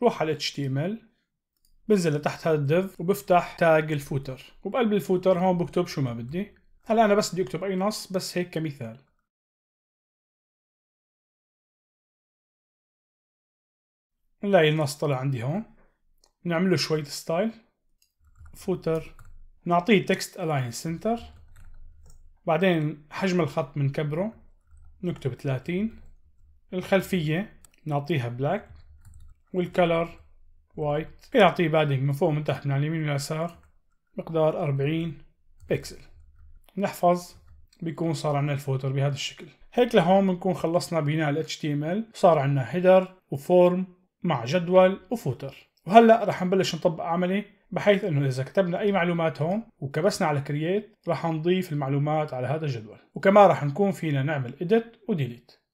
بروح على HTML بنزل لتحت هذا الديف وبفتح تاج الفوتر وبقلب الفوتر هون بكتب شو ما بدي هلا انا بس بدي اكتب اي نص بس هيك كمثال نلاقي النص طلع عندي هون نعمله شوية ستايل فوتر نعطيه تكست الاين سنتر بعدين حجم الخط بنكبره نكتب 30 الخلفية نعطيها بلاك والكلر وايت يعطي بادنج من فوق من تحت من على اليمين واليسار مقدار 40 بكسل نحفظ بيكون صار عندنا الفوتر بهذا الشكل هيك لهون بنكون خلصنا بناء ال HTML وصار عندنا هيدر وفورم مع جدول وفوتر وهلا رح نبلش نطبق عملي بحيث انه اذا كتبنا اي معلومات هون وكبسنا على كرييت رح نضيف المعلومات على هذا الجدول وكمان رح نكون فينا نعمل edit وديليت